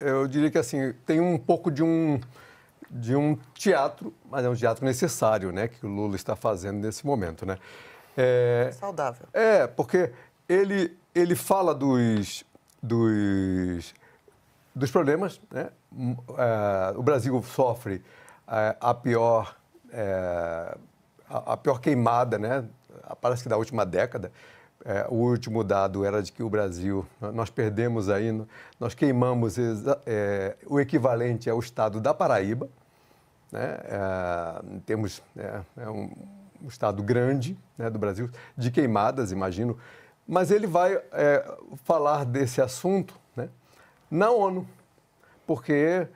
eu diria que assim tem um pouco de um de um teatro, mas é um teatro necessário, né, que o Lula está fazendo nesse momento, né? É, Saudável. É, porque ele ele fala dos dos dos problemas, né? É, o Brasil sofre é, a pior é, a pior queimada, né? Parece que da última década. É, o último dado era de que o Brasil, nós perdemos aí, nós queimamos é, o equivalente ao estado da Paraíba. Né? É, temos é, é um, um, estado grande né, do Brasil, de queimadas, imagino. Mas ele vai é, falar desse assunto né, na ONU, porque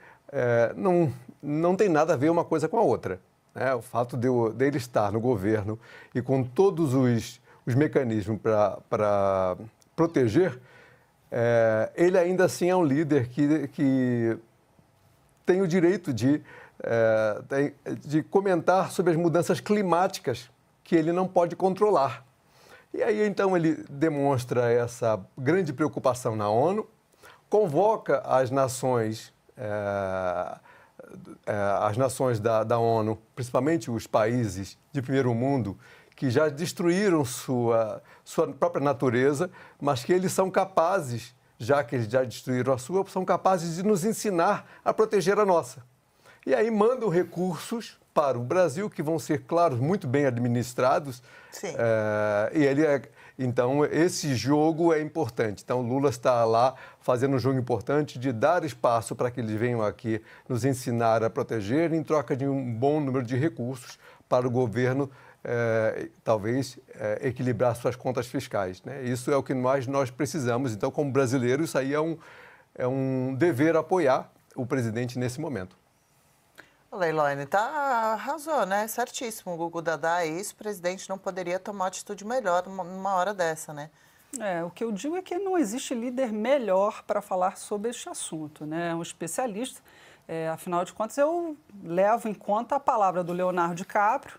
não, não tem nada a ver uma coisa com a outra. Né? O fato de, dele estar no governo e com todos os os mecanismos para proteger, é, ele ainda assim é um líder que, que tem o direito de, é, de comentar sobre as mudanças climáticas que ele não pode controlar. E aí então ele demonstra essa grande preocupação na ONU, convoca as nações, é, é, as nações da, da, ONU, principalmente os países de primeiro mundo que já destruíram sua, sua própria natureza, mas que eles são capazes, já que eles já destruíram a sua, são capazes de nos ensinar a proteger a nossa. E aí mandam recursos para o Brasil que vão ser, claro, muito bem administrados. Sim. É, e ele é, então, esse jogo é importante. Então, Lula está lá fazendo um jogo importante de dar espaço para que eles venham aqui nos ensinar a proteger em troca de um bom número de recursos para o governo é, talvez é, equilibrar suas contas fiscais. Né? Isso é o que mais nós precisamos. Então, como brasileiros, isso aí é um, é um dever apoiar o presidente nesse momento. Leiloine, tá, arrasou, né? Certíssimo. O Gugu Dadá é isso. O presidente não poderia tomar atitude melhor numa hora dessa, né? É, o que eu digo é que não existe líder melhor para falar sobre este assunto, né? Um especialista. É, afinal de contas, eu levo em conta a palavra do Leonardo DiCaprio,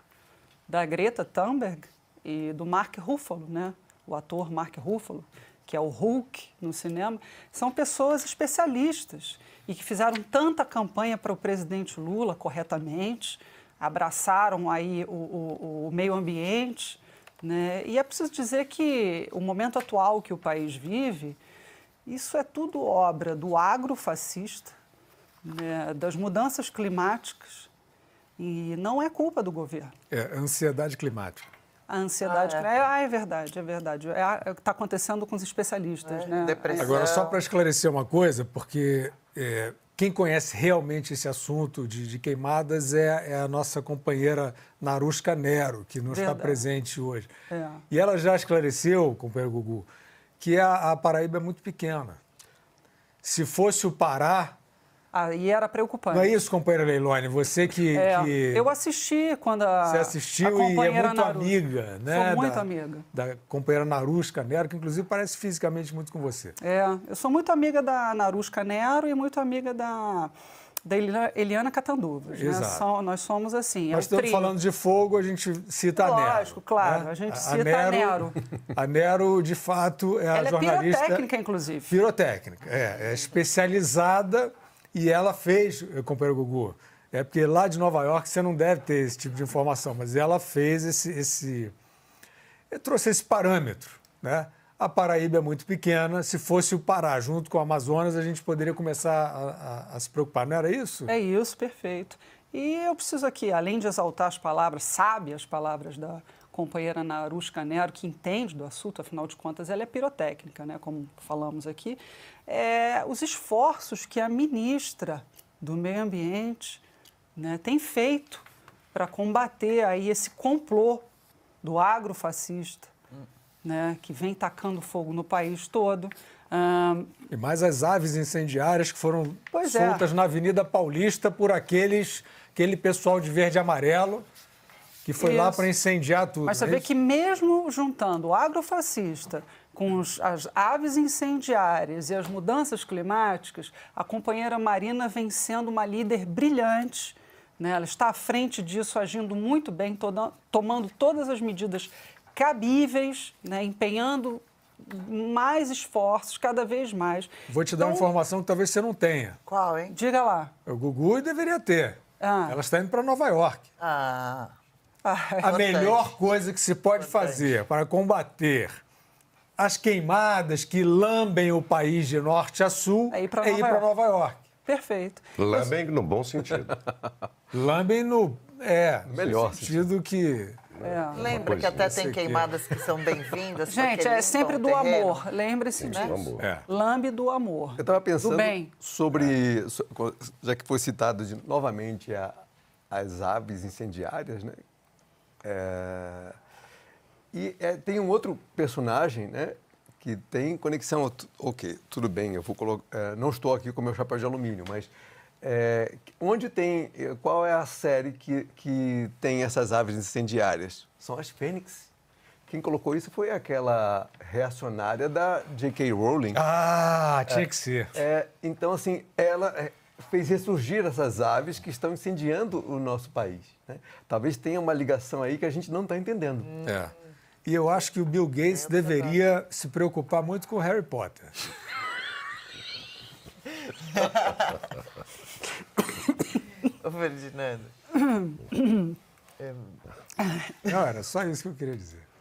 da Greta Thunberg e do Mark Ruffalo, né? o ator Mark Ruffalo, que é o Hulk no cinema, são pessoas especialistas e que fizeram tanta campanha para o presidente Lula corretamente, abraçaram aí o, o, o meio ambiente. Né? E é preciso dizer que o momento atual que o país vive, isso é tudo obra do agrofascista, né? das mudanças climáticas, e não é culpa do governo. É, é ansiedade climática. A ansiedade. Ah, é. Ah, é verdade, é verdade. É, está acontecendo com os especialistas, é, né? Depressão. Agora, só para esclarecer uma coisa, porque é, quem conhece realmente esse assunto de, de queimadas é, a nossa companheira Narusca Nero, que não tá verdade. está presente hoje. E ela já esclareceu, companheiro Gugu, que a, a Paraíba é muito pequena. Se fosse o Pará, Aí ah, era preocupante. Não é isso, companheira Leilone? Você que. É, que... Eu assisti quando a. Você assistiu a e é muito amiga, né? Sou muito da, amiga. Da companheira Narusca Nero, que inclusive parece fisicamente muito com você. É, eu sou muito amiga da Narusca Nero e muito amiga da da Eliana Catanduvas. Né? nós somos assim. É nós é estamos trio. falando de fogo, a gente cita Lógico, a Nero. Lógico, né? claro. Né? A gente cita a Nero, a Nero. A Nero, de fato, é a Ela é jornalista. É pirotécnica, inclusive. Pirotécnica, é. É especializada e ela fez, companheiro Gugu, é porque lá de Nova York você não deve ter esse tipo de informação, mas ela fez esse. esse trouxe esse parâmetro. Né? A Paraíba é muito pequena, se fosse o Pará junto com o Amazonas, a gente poderia começar a, a, a se preocupar, não era isso? É isso, perfeito. E eu preciso aqui, além de exaltar as palavras, sabe as palavras da companheira Narusca Nero, que entende do assunto, afinal de contas ela é pirotécnica, né, como falamos aqui, é, os esforços que a ministra do Meio Ambiente né, tem feito para combater aí esse complô do agrofascista, hum. né, que vem tacando fogo no país todo. E mais as aves incendiárias que foram é. soltas é. na Avenida Paulista por aqueles, aquele pessoal de verde e amarelo que foi Isso. lá para incendiar tudo. Mas você é que mesmo juntando o agrofascista com os, as aves incendiárias e as mudanças climáticas, a companheira Marina vem sendo uma líder brilhante. Né? Ela está à frente disso, agindo muito bem, toda, tomando todas as medidas cabíveis, né? empenhando mais esforços, cada vez mais. Vou te dar então, uma informação que talvez você não tenha. Qual, hein? Diga lá. O Gugu deveria ter. Ah. Ela está indo para Nova York. Ah. Ah, a melhor coisa que se pode fazer para combater as queimadas que lambem o país de norte a sul é ir para é Nova, é Nova, York. Perfeito. Lambem no bom sentido. lambem no. É, melhor sentido que. É. Lembra que até tem queimadas que são bem-vindas. Gente, é sempre do amor. Lembre-se disso. É. Lambe do amor. Eu estava pensando sobre, já que foi citado de, novamente a, as aves incendiárias, né? É... E é, tem um outro personagem, né? Que tem conexão. Ok, tudo bem, eu vou colocar. É, não estou aqui com meu chapéu de alumínio, mas é, onde tem. É, qual é a série que, que tem essas aves incendiárias? São as fênix. Quem colocou isso foi aquela reacionária da J.K. Rowling. Ah, tinha é, que ser. É, então, assim, ela fez ressurgir essas aves que estão incendiando o nosso país. Né? Talvez tenha uma ligação aí que a gente não está entendendo. Hum. É. E eu acho que o Bill Gates é deveria se preocupar muito com Harry Potter. Ô, Ferdinando. Não, era só isso que eu queria dizer.